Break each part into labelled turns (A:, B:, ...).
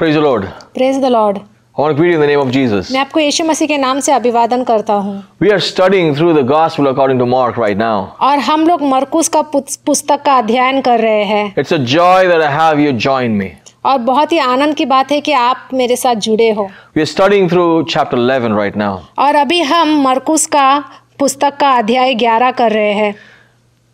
A: Praise the Lord
B: praise the Lord
A: और greet in the name of Jesus.
B: मैं आपको यीशु मसीह के नाम से अभिवादन करता हूँ.
A: We are studying through the gospel according to Mark right now.
B: और हम लोग मरकुस का पुस्तक का अध्ययन कर रहे हैं.
A: It's a joy that I have you join me.
B: और बहुत ही आनंद की बात है कि आप मेरे साथ जुड़े हो.
A: We are studying through chapter 11 right now.
B: और अभी हम मरकुस का पुस्तक का अध्याय 11 कर रहे हैं.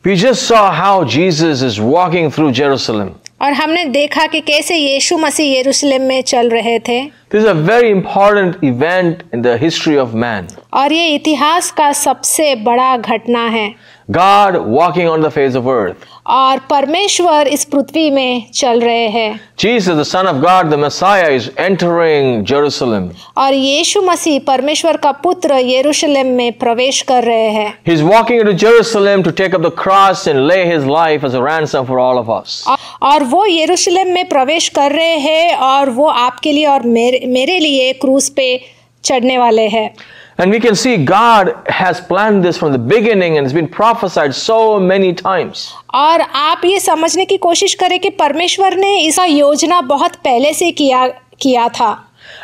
A: We just saw how Jesus is walking through Jerusalem.
B: और हमने देखा कि कैसे यीशु मसीह यरूशलेम में चल रहे थे
A: This is a very important event in the history of man.
B: और ये इतिहास का सबसे बड़ा घटना है
A: God walking on the face of earth.
B: और परमेश्वर इस पृथ्वी में चल रहे हैं
A: Jesus the son of God the Messiah is entering Jerusalem
B: और यीशु मसीह परमेश्वर का पुत्र यरूशलेम में प्रवेश कर रहे हैं
A: He is walking into Jerusalem to take up the cross and lay his life as a ransom for all of us
B: और वो यरूशलेम में प्रवेश कर रहे हैं और वो आपके लिए और मेरे, मेरे लिए क्रूस पे चढ़ने वाले हैं
A: And we can see God has planned this from the beginning and it's been prophesied so many times.
B: और आप ये समझने की कोशिश करें कि परमेश्वर ने इसका योजना बहुत पहले से किया किया था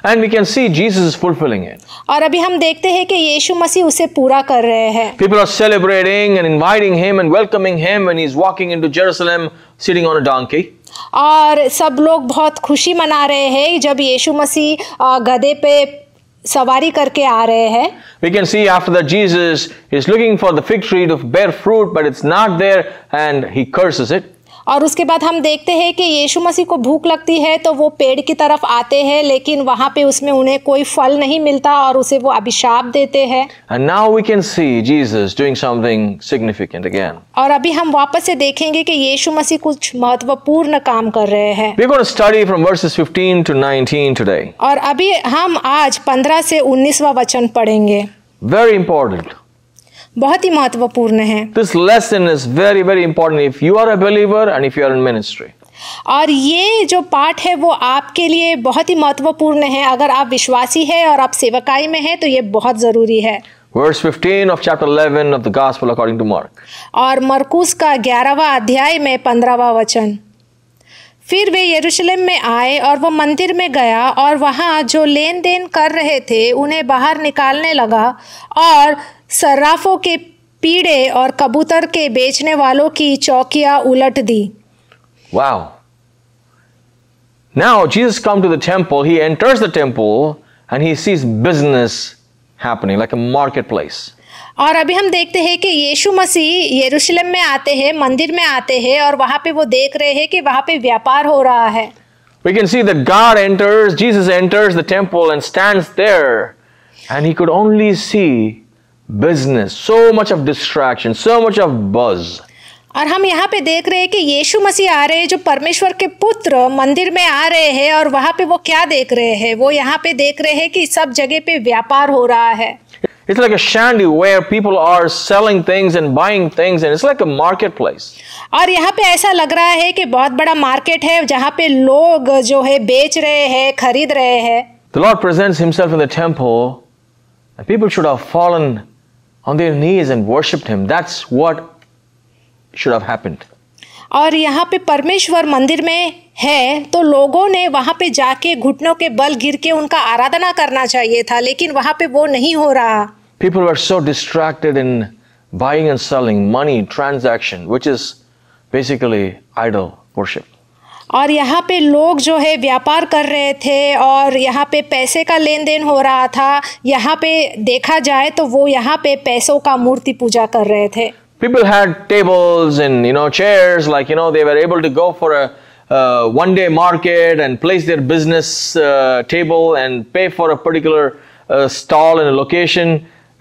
A: And we can see Jesus is fulfilling it.
B: और अभी हम देखते हैं कि यीशु मसीह उसे पूरा कर रहे
A: हैं People are celebrating and inviting him and welcoming him when he's walking into Jerusalem sitting on a donkey.
B: और सब लोग बहुत खुशी मना रहे हैं जब यीशु मसीह गधे पे सवारी करके आ रहे हैं
A: we can see after that jesus is looking for the fig tree to bear fruit but it's not there and he curses it और उसके
B: बाद हम देखते हैं कि यीशु मसीह को भूख लगती है तो वो पेड़ की तरफ आते हैं लेकिन वहाँ पे उसमें उन्हें कोई फल नहीं मिलता और उसे वो अभिशाप देते हैं और अभी हम वापस से देखेंगे कि यीशु मसीह कुछ महत्वपूर्ण काम कर रहे हैं
A: 15 19
B: और अभी हम आज 15 से 19वां वचन पढ़ेंगे
A: वेरी इंपॉर्टेंट
B: बहुत ही महत्वपूर्ण है
A: this lesson is very very important if you are a believer and if you are in ministry
B: और ये जो पाठ है वो आपके लिए बहुत ही महत्वपूर्ण है अगर आप विश्वासी हैं और आप सेवकाई में हैं तो ये बहुत जरूरी है
A: verse 15 of chapter 11 of the gospel according to Mark
B: और मरकुस का 11वां अध्याय में 15वां वचन फिर वे यरूशलेम में आए और वो मंदिर में गया और वहाँ जो लेन देन कर रहे थे उन्हें बाहर निकालने लगा और सर्राफों के पीड़े और कबूतर के बेचने वालों की चौकियां उलट दी
A: wow now Jesus come to the temple he enters the temple and he sees business happening like a marketplace
B: और अभी हम देखते हैं कि यीशु मसीह यरूशलेम में आते हैं मंदिर में आते हैं और वहां पे वो देख रहे हैं कि वहां पे व्यापार हो रहा है
A: We can see that God enters, Jesus enters the temple and stands there, and he could only see business, so much of distraction, so much of buzz.
B: और हम यहाँ पे देख रहे हैं कि यीशु मसीह आ रहे हैं जो परमेश्वर के पुत्र मंदिर में आ रहे हैं और वहाँ पे वो क्या देख रहे हैं वो यहाँ पे देख रहे हैं कि सब जगह पे व्यापार हो रहा है
A: It's like a shandy where people are selling things and buying things and it's like a marketplace.
B: और यहाँ पे ऐसा लग रहा है कि बहुत बड़ा मार्केट है जहाँ पे लोग जो है बेच रहे हैं खरीद रहे हैं
A: The Lord presents himself in the temple and people should have fallen on their knees and worshipped him. That's what should have happened.
B: और यहाँ पे परमेश्वर मंदिर में है तो लोगों ने वहाँ पे जाके घुटनों के बल गिर के उनका आराधना करना चाहिए था लेकिन वहाँ पे वो नहीं हो रहा
A: People were so distracted in buying and selling, money, transaction, which is basically idol worship.
B: और यहाँ पे लोग जो है व्यापार कर रहे थे और यहाँ पे पैसे का लेन देन हो रहा था यहाँ पे देखा जाए तो वो यहाँ पे पैसों का मूर्ति पूजा कर रहे थे
A: people had tables and you know chairs like you know they were able to go for a uh, one day market and place their business uh, table and pay for a particular uh, stall in a location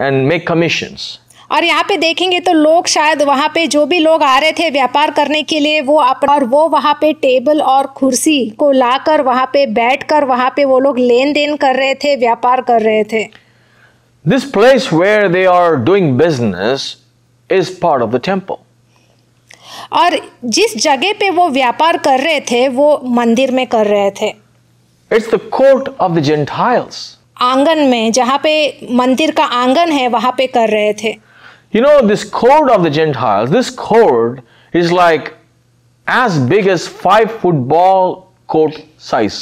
A: and make commissions.
B: और यहाँ पे देखेंगे तो लोग शायद वहाँ पे जो भी लोग आ रहे थे व्यापार करने के लिए वो अपना और वो वहाँ पे टेबल और कुर्सी को लाकर वहाँ पे बैठकर वहाँ पे वो लोग लेन देन कर रहे थे व्यापार कर रहे थे
A: this place where they are doing business is part of the temple
B: और जिस जगह पे वो व्यापार कर रहे थे वो मंदिर में कर रहे थे
A: it's the court of the Gentiles
B: आंगन में जहाँ पे मंदिर का आंगन है वहाँ पे कर रहे थे
A: you know this court of the Gentiles this court is like as big as five football court size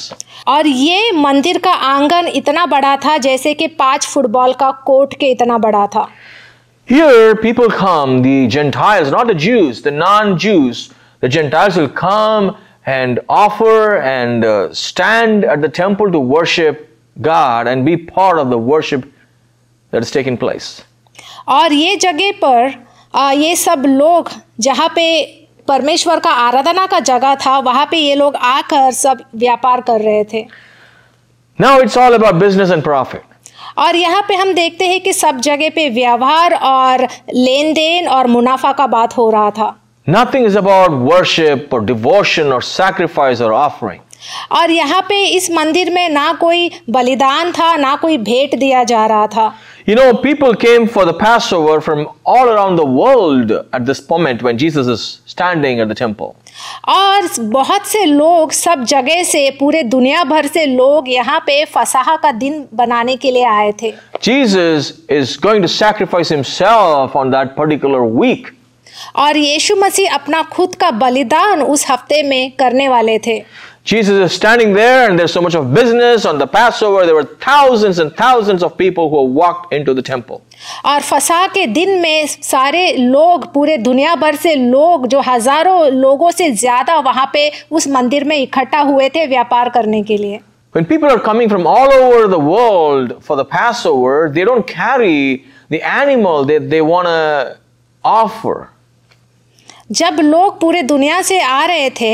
B: और ये मंदिर का आंगन इतना बड़ा था जैसे कि पांच फुटबॉल का कोर्ट के इतना बड़ा था
A: Here people come, the Gentiles, not the Jews, the non-Jews. The Gentiles will come and offer and uh, stand at the temple to worship God and be part of the worship that is taking place.
B: और ये जगह पर ये सब लोग जहाँ पे परमेश्वर का आराधना का जगह था वहाँ पे ये लोग आकर सब व्यापार कर रहे थे
A: Now it's all about business and profit.
B: और यहाँ पे हम देखते हैं कि सब जगह पे व्यवहार और लेन देन और मुनाफा का बात हो रहा था
A: Nothing is about worship or devotion or sacrifice or offering.
B: और यहाँ पे इस मंदिर में ना कोई बलिदान था ना कोई भेंट दिया जा रहा था
A: You know, people came for the Passover from all around the world at this moment when Jesus is standing at the temple.
B: और बहुत से लोग सब जगह से पूरे दुनिया भर से लोग यहाँ पे फसाहा का दिन बनाने के लिए आए थे
A: Jesus is going to sacrifice himself on that particular week.
B: और यीशु मसीह अपना खुद का बलिदान उस हफ्ते में करने वाले थे
A: Jesus is standing there, and there's so much of business on the Passover. There were thousands and thousands of people who walked into the temple.
B: और फसा के दिन में सारे लोग पूरे दुनिया भर से लोग जो हजारों लोगों से ज्यादा वहां पे उस मंदिर में इकट्ठा हुए थे व्यापार करने के लिए
A: When people are coming from all over the world for the Passover, they don't carry the animal that they want to offer.
B: जब लोग पूरे दुनिया से आ रहे थे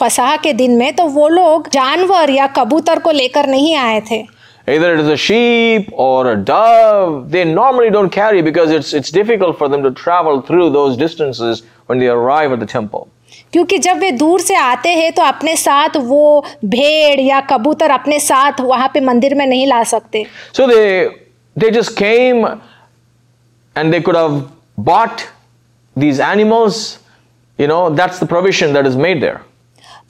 B: फसाह के दिन में तो वो लोग जानवर या कबूतर को लेकर नहीं आए थे
A: Either it is a sheep or a dove, they normally don't carry because it's it's difficult for them to travel through those distances when they arrive at the temple.
B: क्योंकि जब वे दूर से आते हैं तो अपने साथ वो भेड़ या कबूतर अपने साथ वहां पे मंदिर में नहीं ला सकते
A: so they they just came and they could have bought these animals you know that's the provision that is made there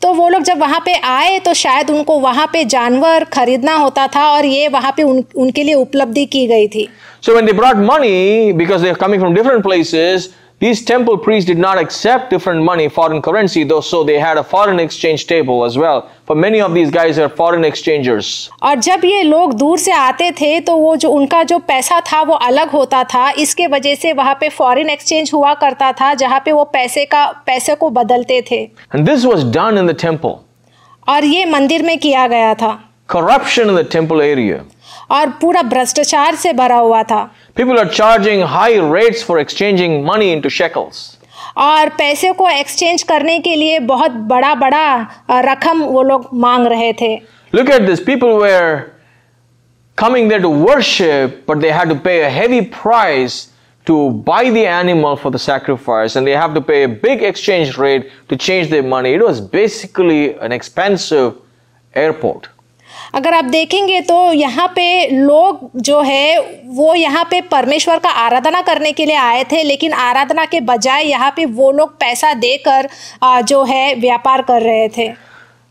B: तो वो लोग जब वहाँ पे आए तो शायद उनको वहाँ पे जानवर खरीदना होता था और ये वहाँ पे उन, उनके लिए उपलब्धि की गई थी
A: so when they brought money because they are coming from different places These temple priests did not accept different money, foreign currency, though so they had a foreign exchange table as well. For many of these guys are foreign exchangers.
B: और जब ये लोग दूर से आते थे तो वो जो उनका जो पैसा था वो अलग होता था इसके वजह से वहाँ पे foreign exchange हुआ करता था जहाँ पे वो पैसे का पैसे को बदलते थे
A: And this was done in the temple.
B: और ये मंदिर में किया गया था
A: Corruption in the temple area.
B: और पूरा भ्रष्टाचार से भरा हुआ था
A: people are charging high rates for exchanging money into shekels
B: और पैसे को एक्सचेंज करने के लिए बहुत बड़ा बड़ा रकम वो लोग मांग रहे थे
A: look at this people were coming there to worship, but they had to pay a heavy price to buy the animal for the sacrifice, and they have to pay a big exchange rate to change their money. It was basically an expensive airport.
B: अगर आप देखेंगे तो यहाँ पे लोग जो है वो यहाँ पे परमेश्वर का आराधना करने के लिए आए थे लेकिन आराधना के बजाय यहाँ पे वो लोग पैसा देकर जो है व्यापार कर रहे थे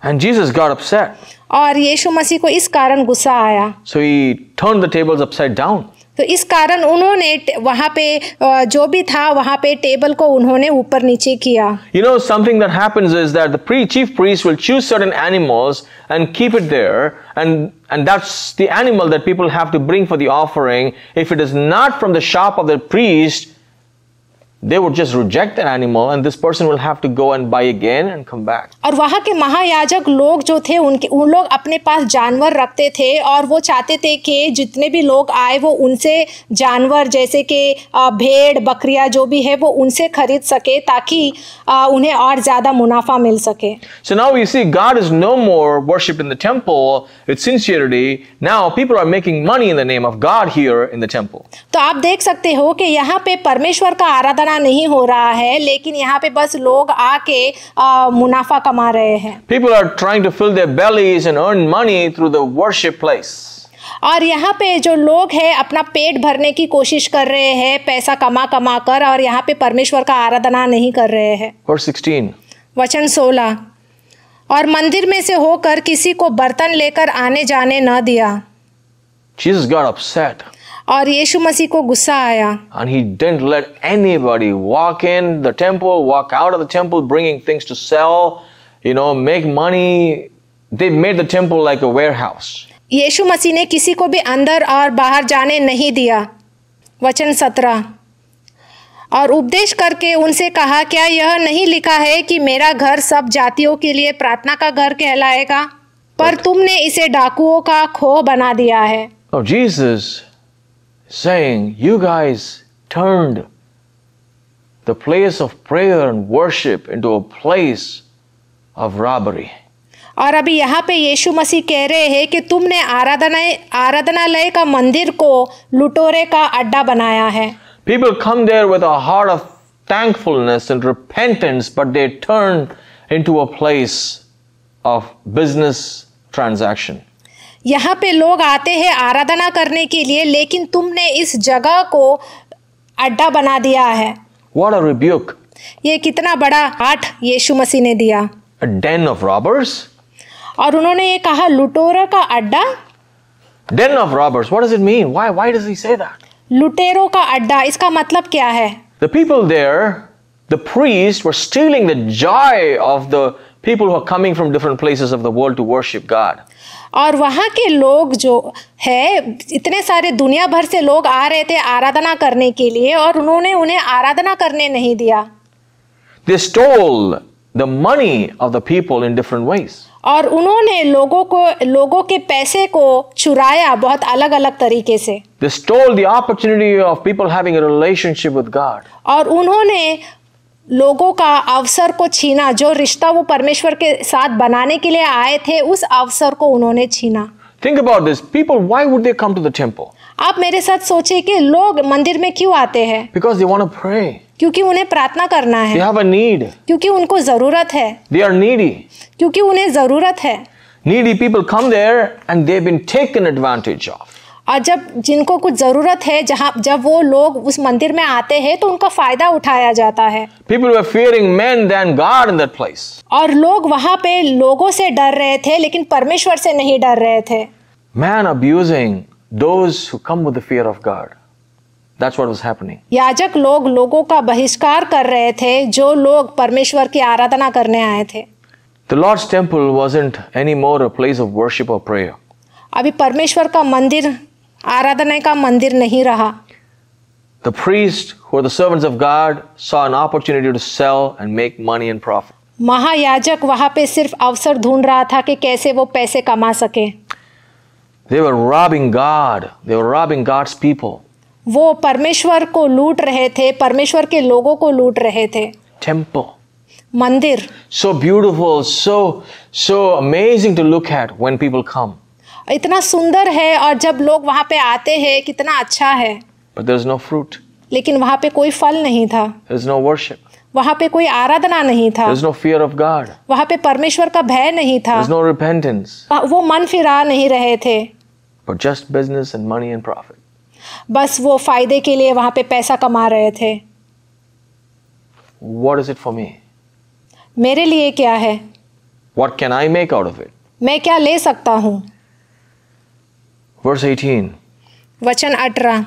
A: And Jesus got upset.
B: और यीशु मसीह को इस कारण गुस्सा आया
A: So he turned the tables upside down.
B: तो इस कारण उन्होंने वहाँ पे जो भी था वहाँ पे टेबल को उन्होंने ऊपर नीचे किया
A: you know something that happens is that the pre chief priest will choose certain animals and keep it there and and that's the animal that people have to bring for the offering if it is not from the shop of the priest they would just reject an animal and this person will have to go and buy again and come back
B: aur वहाँ ke mahayajak log jo the unke un log apne paas janwar rakhte the aur wo chahte the कि jitne bhi log aaye wo unse janwar jaise कि bhed bakriya jo bhi hai wo unse kharid sake taki unhe aur zyada munafa mil sake
A: So now you see God is no more worshipped in the temple with sincerity. Now people are making money in the name of God here in the temple.
B: to aap dekh sakte ho कि yahan pe parmeshwar ka आराधना खतरा नहीं हो रहा है लेकिन यहाँ पे बस लोग आके मुनाफा कमा रहे हैं
A: people are trying to fill their bellies and earn money through the worship place.
B: और यहाँ पे जो लोग हैं अपना पेट भरने की कोशिश कर रहे हैं पैसा कमा कमा कर और यहाँ पे परमेश्वर का आराधना नहीं कर रहे हैं वचन सोलह और मंदिर में से होकर किसी को बर्तन लेकर आने जाने न दिया
A: Jesus got upset.
B: और यीशु मसीह को गुस्सा आया
A: and he didn't let anybody walk in the temple walk out of the temple bringing things to sell you know make money they made the temple like a warehouse
B: यीशु मसीह ने किसी को भी अंदर और बाहर जाने नहीं दिया वचन 17 और उपदेश करके उनसे कहा क्या यह नहीं लिखा है कि मेरा घर सब जातियों के लिए प्रार्थना का घर कहलाएगा पर तुमने इसे डाकुओं का खो बना दिया है
A: saying, You guys turned the place of prayer and worship into a place of robbery.
B: और अभी यहाँ पे यीशु मसीह कह रहे हैं कि तुमने आराधना आराधनालय का मंदिर को लुटोरे का अड्डा बनाया है
A: People come there with a heart of thankfulness and repentance, but they turn into a place of business transaction.
B: यहाँ पे लोग आते हैं आराधना करने के लिए लेकिन तुमने इस जगह को अड्डा बना दिया है
A: What a rebuke.
B: ये कितना बड़ा आठ यीशु मसीह ने दिया
A: A den of robbers. और उन्होंने ये कहा
B: लुटोरा का अड्डा
A: Den of robbers. What does it mean? Why why does he say that?
B: लुटेरों का अड्डा इसका मतलब क्या है
A: The people there, the priests were stealing the joy of the people who are coming from different places of the world to worship God. और वहाँ के लोग जो
B: है इतने सारे दुनिया भर से लोग आ रहे थे आराधना करने के लिए और उन्होंने उन्हें आराधना करने नहीं दिया
A: They stole the money of the people in different ways.
B: और उन्होंने लोगों को लोगों के पैसे को चुराया बहुत अलग अलग तरीके से
A: They stole the opportunity of people having a relationship with God.
B: और उन्होंने लोगों का अवसर को छीना जो रिश्ता वो परमेश्वर के साथ बनाने के लिए आए थे उस अवसर को उन्होंने छीना
A: think about this people why would they come to the temple
B: आप मेरे साथ सोचे कि लोग मंदिर में क्यों आते हैं
A: because they want to pray
B: क्योंकि उन्हें प्रार्थना करना है दे हैव अ नीड क्योंकि उनको जरूरत है दे आर नीडी क्योंकि उन्हें जरूरत है
A: needy people come there and they have been taken advantage of
B: और जब जिनको कुछ ज़रूरत है जहाँ जब वो लोग उस मंदिर में आते हैं तो उनका फायदा उठाया जाता है
A: People were fearing men than God in that place.
B: और लोग वहाँ पे लोगों से डर रहे थे लेकिन परमेश्वर से नहीं डर रहे थे
A: Man abusing those who come with the fear of God. That's what was happening.
B: याजक लोग लोगों का बहिष्कार कर रहे थे जो लोग परमेश्वर की आराधना करने आए थे
A: The Lord's temple wasn't anymore a place of worship or prayer.
B: अभी परमेश्वर का मंदिर आराधना का मंदिर नहीं रहा
A: The priests, who are the servants of God, saw an opportunity to sell and make money and profit.
B: महायाजक वहां पे सिर्फ अवसर ढूंढ रहा था कि कैसे वो पैसे कमा सके
A: They were robbing God. They were robbing God's people.
B: वो परमेश्वर को लूट रहे थे परमेश्वर के लोगों को लूट रहे थे
A: Temple. मंदिर So beautiful, so so amazing to look at when people come.
B: इतना सुंदर है और जब लोग वहाँ पे आते हैं कितना अच्छा है
A: But there's no fruit.
B: लेकिन वहाँ पे कोई फल नहीं था
A: there's no worship.
B: वहाँ पे कोई आराधना नहीं था
A: no fear of God.
B: वहाँ पे परमेश्वर का भय नहीं था
A: no repentance.
B: वो मन फिरा नहीं रहे थे
A: But just business and money and profit.
B: बस वो फायदे के लिए वहाँ पे पैसा कमा रहे थे
A: What is it for me?
B: मेरे लिए क्या है
A: What can I make out of it?
B: मैं क्या ले सकता हूँ
A: verse 18
B: वचन 18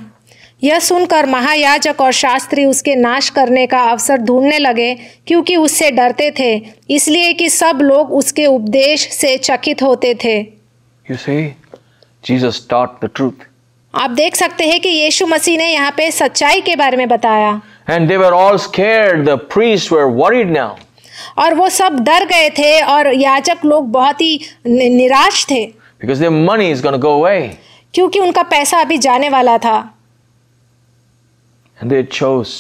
B: यह सुनकर महायाजक और शास्त्री उसके नाश करने का अवसर ढूंढने लगे क्योंकि उससे डरते थे इसलिए कि सब लोग उसके उपदेश से चकित होते थे
A: you see, Jesus taught the truth.
B: आप देख सकते हैं कि यीशु मसीह ने यहाँ पे सच्चाई के बारे में बताया
A: And they were all scared. The priests were worried now.
B: और वो सब डर गए थे और याजक लोग बहुत ही निराश थे
A: because their money is going to go away.
B: क्योंकि उनका पैसा अभी जाने वाला था.
A: And they chose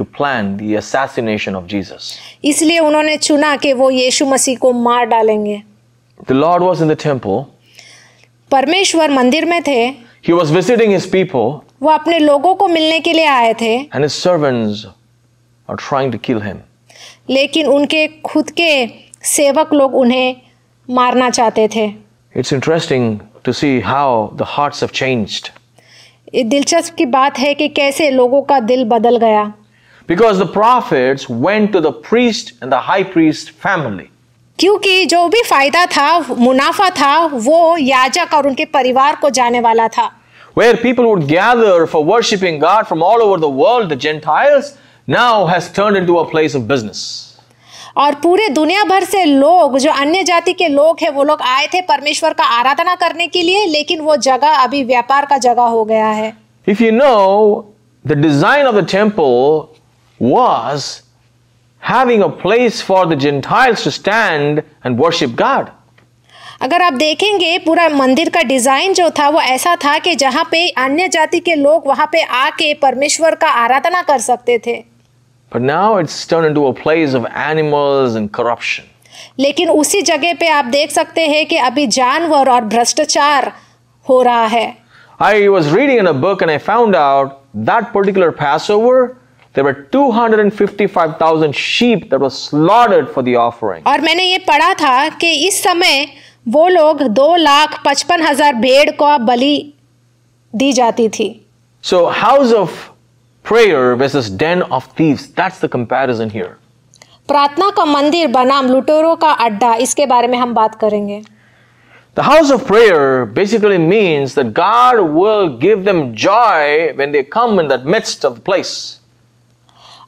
A: to plan the assassination of Jesus.
B: इसलिए उन्होंने चुना कि वो यीशु मसीह को मार डालेंगे.
A: The Lord was in the temple.
B: परमेश्वर मंदिर में थे.
A: He was visiting his people.
B: वो अपने लोगों को मिलने के लिए आए थे.
A: And his servants are trying to kill him.
B: लेकिन उनके खुद के सेवक लोग उन्हें मारना चाहते थे
A: it's interesting to see how the hearts have changed.
B: दिलचस्प की बात है कि कैसे लोगों का दिल बदल गया
A: Because the prophets went to the priest and the high priest family.
B: क्योंकि जो भी फायदा था मुनाफा था वो याजक और उनके परिवार को जाने वाला था
A: Where people would gather for worshiping God from all over the world, the Gentiles now has turned into a place of business.
B: और पूरे दुनिया भर से लोग जो अन्य जाति के लोग हैं वो लोग आए थे परमेश्वर का आराधना करने के लिए लेकिन वो जगह अभी व्यापार का जगह हो गया है
A: if you know the design of the temple was having a place for the Gentiles to stand and
B: अगर आप देखेंगे पूरा मंदिर का डिजाइन जो था वो ऐसा था कि जहाँ पे अन्य जाति के लोग वहाँ पे आके परमेश्वर का आराधना कर सकते थे
A: But now it's turned into a place of animals and corruption.
B: लेकिन उसी जगह पे आप देख सकते हैं कि अभी जानवर और भ्रष्टाचार हो
A: रहा है I was reading in a book and I found out that particular Passover there were 255,000 sheep that were slaughtered for the offering.
B: और मैंने ये पढ़ा था कि इस समय वो लोग दो लाख पचपन हजार भेड़ को बलि दी जाती थी
A: So house of prayer versus den of thieves. That's the comparison here.
B: प्रार्थना का मंदिर बनाम लुटेरों का अड्डा इसके बारे में हम बात करेंगे
A: The house of prayer basically means that God will give them joy when they come in that midst of the place.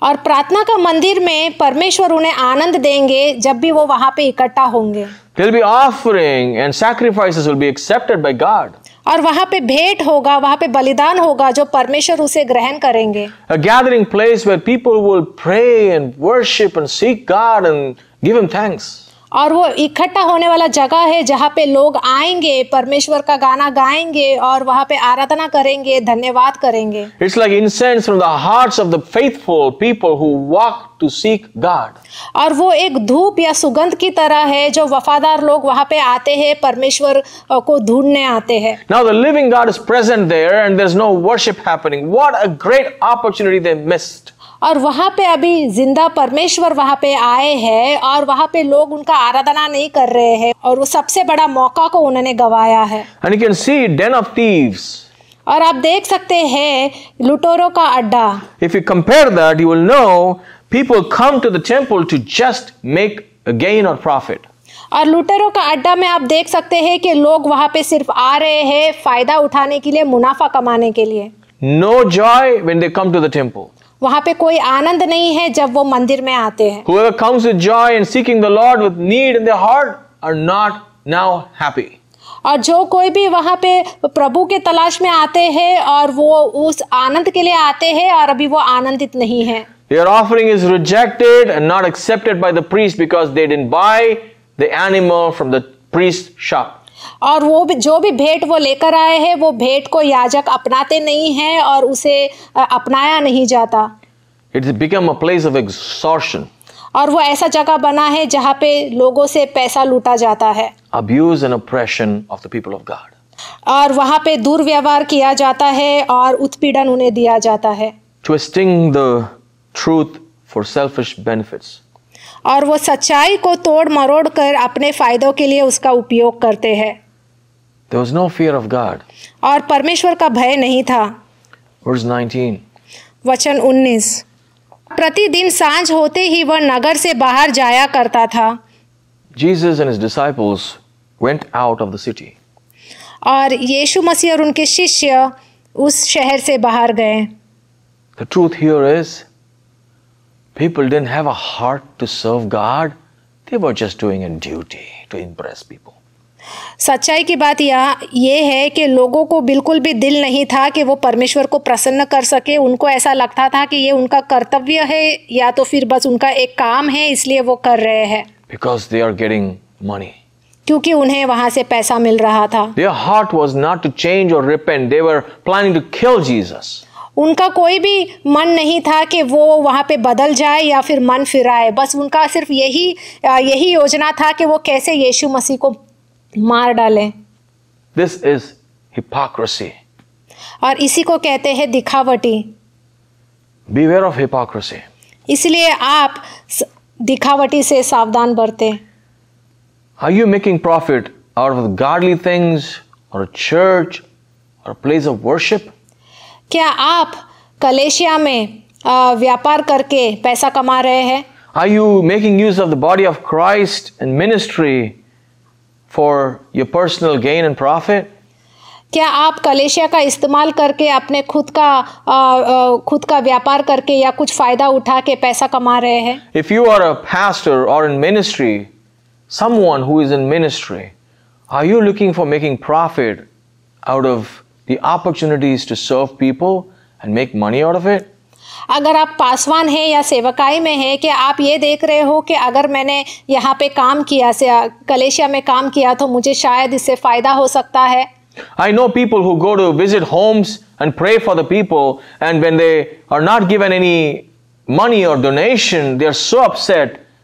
B: और प्रार्थना का मंदिर में परमेश्वर उन्हें आनंद देंगे जब भी वो वहां पे इकट्ठा होंगे
A: They'll be offering and sacrifices will be accepted by God. और
B: वहां पे भेंट होगा वहां पे बलिदान होगा जो परमेश्वर उसे ग्रहण करेंगे
A: a gathering place where people will pray and worship and seek God and give him thanks
B: और वो इकट्ठा होने वाला जगह है जहाँ पे लोग आएंगे परमेश्वर का गाना गाएंगे और वहाँ पे आराधना करेंगे धन्यवाद करेंगे
A: it's like incense from the hearts of the faithful people who walk to seek God और वो एक धूप या सुगंध की
B: तरह है जो वफादार लोग वहाँ पे आते हैं परमेश्वर को ढूंढने आते हैं
A: now the living God is present there and there is no worship happening what a great opportunity they missed और वहाँ पे अभी जिंदा परमेश्वर वहाँ पे आए हैं और वहाँ पे लोग उनका
B: आराधना नहीं कर रहे हैं और वो सबसे बड़ा मौका को उन्होंने गवाया है और आप देख सकते हैं लुटोरों का अड्डा
A: if you compare that you will know people come to the temple to just make gain और प्रॉफिट
B: और लुटेरों का अड्डा में आप देख सकते हैं कि लोग वहां पे सिर्फ आ रहे हैं फायदा उठाने के लिए मुनाफा कमाने के लिए
A: no joy when they come to the temple
B: वहाँ पे कोई आनंद नहीं है जब वो मंदिर में आते हैं
A: whoever comes with joy and seeking the lord with need in their heart are not now happy
B: और जो कोई भी वहाँ पे प्रभु के तलाश में आते हैं और वो उस आनंद के लिए आते हैं और अभी वो आनंदित नहीं है
A: Their offering is rejected and not accepted by the priest because they didn't buy the animal from the priest's shop.
B: और वो भी जो भी भेंट वो लेकर आए हैं वो भेंट को याजक अपनाते नहीं हैं और उसे अपनाया नहीं जाता
A: it's become a place of extortion
B: और वो ऐसा जगह बना है जहाँ पे लोगों से पैसा लूटा जाता है
A: abuse and operation of the people of God
B: और वहाँ पे दुर्व्यवहार किया जाता है और उत्पीड़न उन्हें दिया जाता है
A: twisting the truth for selfish benefits
B: और वो सच्चाई को तोड़ मरोड़ कर अपने फायदों के लिए उसका उपयोग करते हैं no और परमेश्वर का भय नहीं था
A: Verse 19.
B: वचन 19 प्रतिदिन सांझ होते ही वह नगर से बाहर जाया करता था
A: Jesus and his disciples went out of the city.
B: और यीशु मसीह और उनके शिष्य उस शहर से बाहर गए
A: The truth here is people didn't have a heart to serve God. They were just doing a duty to impress people.
B: सच्चाई की बात यह ये है कि लोगों को बिल्कुल भी दिल नहीं था कि वो परमेश्वर को प्रसन्न कर सके उनको ऐसा लगता था कि ये उनका कर्तव्य है या तो फिर बस उनका एक काम है इसलिए वो कर रहे हैं
A: because they are getting money
B: क्योंकि उन्हें वहां से पैसा मिल रहा था
A: their heart was not to change और repent they were planning to kill Jesus
B: उनका कोई भी मन नहीं था कि वो वहाँ पे बदल जाए या फिर मन फिराए बस उनका सिर्फ यही यही योजना था कि वो कैसे यीशु मसीह को मार डालें
A: दिस इज हिपोक्रेसी
B: और इसी को कहते हैं दिखावटी
A: बीवेयर ऑफ हिपोक्रेसी
B: इसलिए आप दिखावटी से सावधान बरते
A: are you making profit out of godly things और चर्च और प्लेस ऑफ वर्शिप
B: क्या आप कलेशिया में व्यापार करके पैसा कमा रहे हैं
A: Are you making use of the body of Christ and ministry for your personal gain and profit?
B: क्या आप कलेशिया का इस्तेमाल करके अपने खुद का आ, आ, खुद का व्यापार करके या कुछ फायदा उठा के पैसा कमा रहे हैं
A: if you are a pastor और in ministry someone who is in ministry are you looking for making profit out of the opportunity is to serve people and make money out of it?
B: अगर आप पासवान हैं या सेवकाई में हैं कि आप ये देख रहे हो कि अगर मैंने यहाँ पे काम किया से कलेशिया में काम किया तो मुझे शायद इससे फायदा हो सकता है
A: I know people who go to visit homes and pray for the people, and when they are not given any money or donation, they are so upset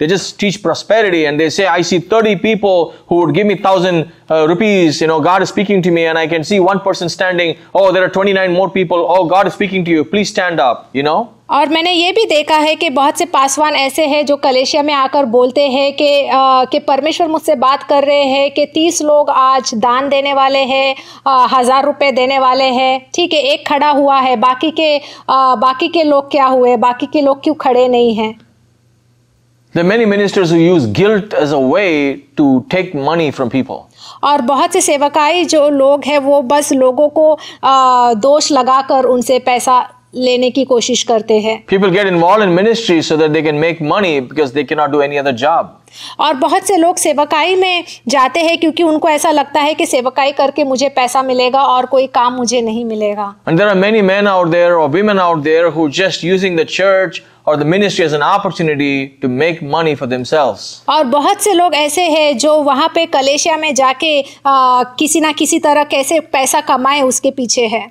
A: They just teach prosperity and they say, I see 30 people who would give me 1,000 uh, rupees. You know, God is speaking to me and I can see one person standing. Oh, there are 29 more people. Oh, God is speaking to you. Please stand up. You know? और
B: मैंने ये भी देखा है कि बहुत से पासवान ऐसे हैं जो कलेशिया में आकर बोलते हैं कि कि परमेश्वर मुझसे बात कर रहे हैं कि तीस लोग आज दान देने वाले हैं हज़ार रुपए देने वाले हैं ठीक है एक खड़ा हुआ है बाकी के आ, बाकी के लोग क्या हुए बाकी के लोग क्यों खड़े नहीं हैं
A: There are many ministers who use guilt as a way to take money from people.
B: और बहुत से सेवकाई जो लोग हैं वो बस लोगों को दोष लगाकर उनसे पैसा लेने की कोशिश करते हैं
A: People get involved in ministry so that they can make money because they cannot do any other job.
B: और बहुत से लोग सेवकाई में जाते हैं क्योंकि उनको ऐसा लगता है कि सेवकाई करके मुझे पैसा मिलेगा और कोई काम मुझे नहीं मिलेगा
A: And there are many men out there or women out there who just using the church or the ministry as an opportunity to make money for themselves.
B: और बहुत से लोग ऐसे हैं जो वहाँ पे कलेशिया में जाके किसी ना किसी तरह कैसे पैसा कमाए उसके पीछे है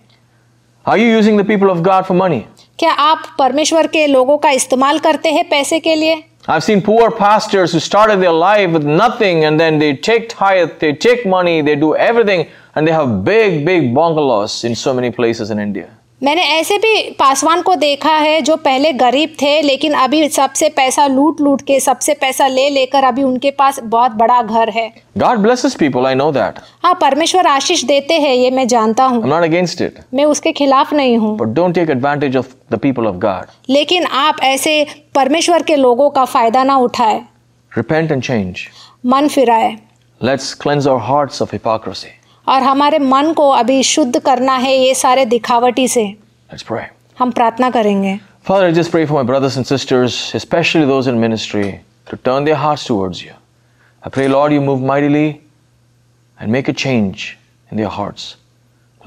A: Are you using the people of God for money?
B: क्या आप परमेश्वर के लोगों का इस्तेमाल करते हैं पैसे के लिए
A: I've seen poor pastors who started their life with nothing and then they take tithe, they take money, they do everything and they have big, big bungalows in so many places in India.
B: मैंने ऐसे भी पासवान को देखा है जो पहले गरीब थे लेकिन अभी सबसे पैसा लूट लूट के सबसे पैसा ले लेकर अभी उनके पास बहुत बड़ा घर है
A: God blesses people, I know that.
B: हाँ परमेश्वर आशीष देते हैं ये मैं जानता हूँ
A: मैं
B: उसके खिलाफ नहीं हूँ लेकिन आप ऐसे परमेश्वर के लोगों का फायदा ना उठाए
A: Repent एंड चेंज मन फिराए Let's cleanse our hearts of hypocrisy.
B: और हमारे मन को अभी शुद्ध करना है ये सारे दिखावटी से हम प्रार्थना करेंगे
A: Father, I just pray for my brothers and sisters, especially those in ministry, to turn their hearts towards you. I pray, Lord, you move mightily and make a change in their hearts.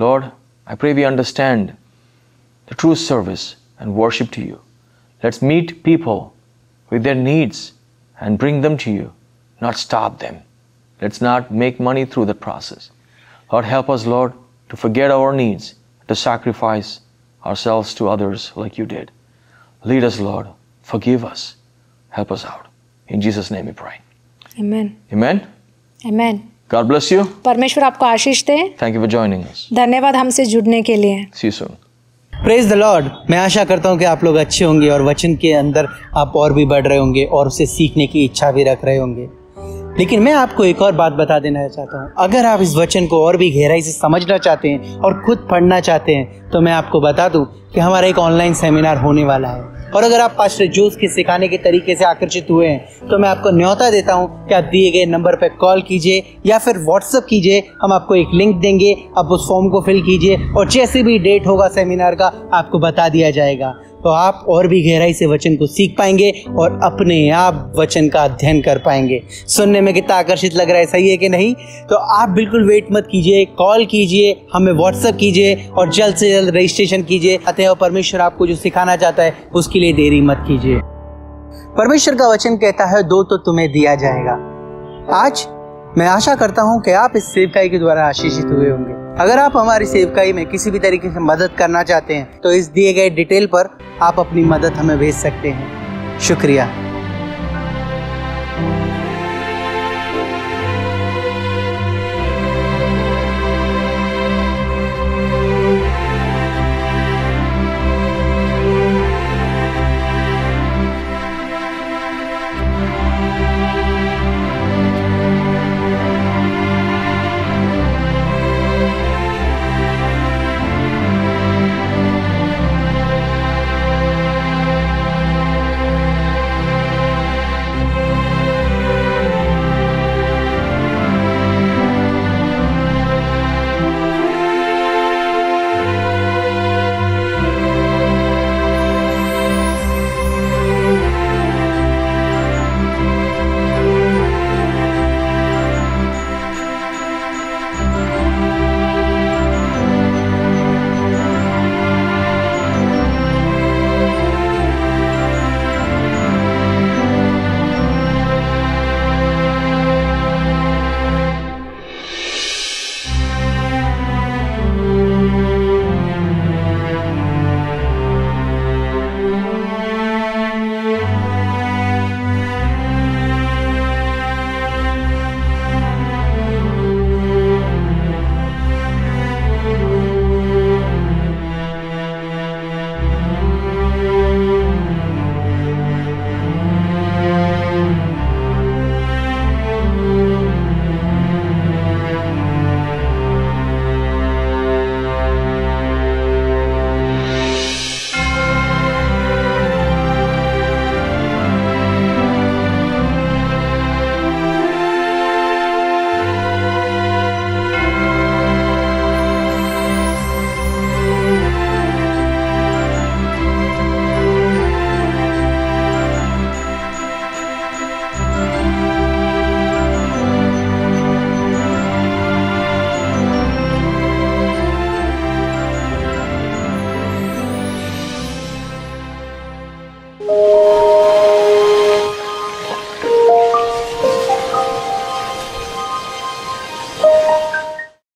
A: Lord, I pray we understand the true service and worship to you. Let's meet people with their needs and bring them to you, not stop them. Let's not make money through the process. Lord, help us, Lord, to forget our needs, to sacrifice ourselves to others like you did. Lead us, Lord. Forgive us. Help us out. In Jesus' name we pray. Amen. Amen. Amen. God bless you.
B: परमेश्वर आपको आशीष दे
A: thank you for joining us
B: धन्यवाद हमसे जुड़ने के लिए
C: see you soon praise the Lord मैं आशा करता हूँ कि आप लोग अच्छे होंगे और वचन के अंदर आप और भी बढ़ रहे होंगे और उसे सीखने की इच्छा भी रख रहे होंगे लेकिन मैं आपको एक और बात बता देना चाहता हूँ अगर आप इस वचन को और भी गहराई से समझना चाहते हैं और खुद पढ़ना चाहते हैं तो मैं आपको बता दूँ कि हमारा एक ऑनलाइन सेमिनार होने वाला है और अगर आप पास्टर जोस के सिखाने के तरीके से आकर्षित हुए हैं तो मैं आपको न्योता देता हूँ कि आप दिए गए नंबर पर कॉल कीजिए या फिर व्हाट्सअप कीजिए हम आपको एक लिंक देंगे आप उस फॉर्म को फिल कीजिए और जैसे भी डेट होगा सेमिनार का आपको बता दिया जाएगा तो आप और भी गहराई से वचन को सीख पाएंगे और अपने आप वचन का अध्ययन कर पाएंगे सुनने में कितना आकर्षित लग रहा है सही है कि नहीं तो आप बिल्कुल वेट मत कीजिए कॉल कीजिए हमें व्हाट्सअप कीजिए और जल्द से जल्द रजिस्ट्रेशन कीजिए अतः परमेश्वर आपको जो सिखाना चाहता है उसके लिए देरी मत कीजिए परमेश्वर का वचन कहता है दो तो तुम्हें दिया जाएगा आज मैं आशा करता हूं कि आप इस सेवकाई के द्वारा आशीषित हुए होंगे अगर आप हमारी सेवकाई में किसी भी तरीके से मदद करना चाहते हैं तो इस दिए गए डिटेल पर आप अपनी मदद हमें भेज सकते हैं शुक्रिया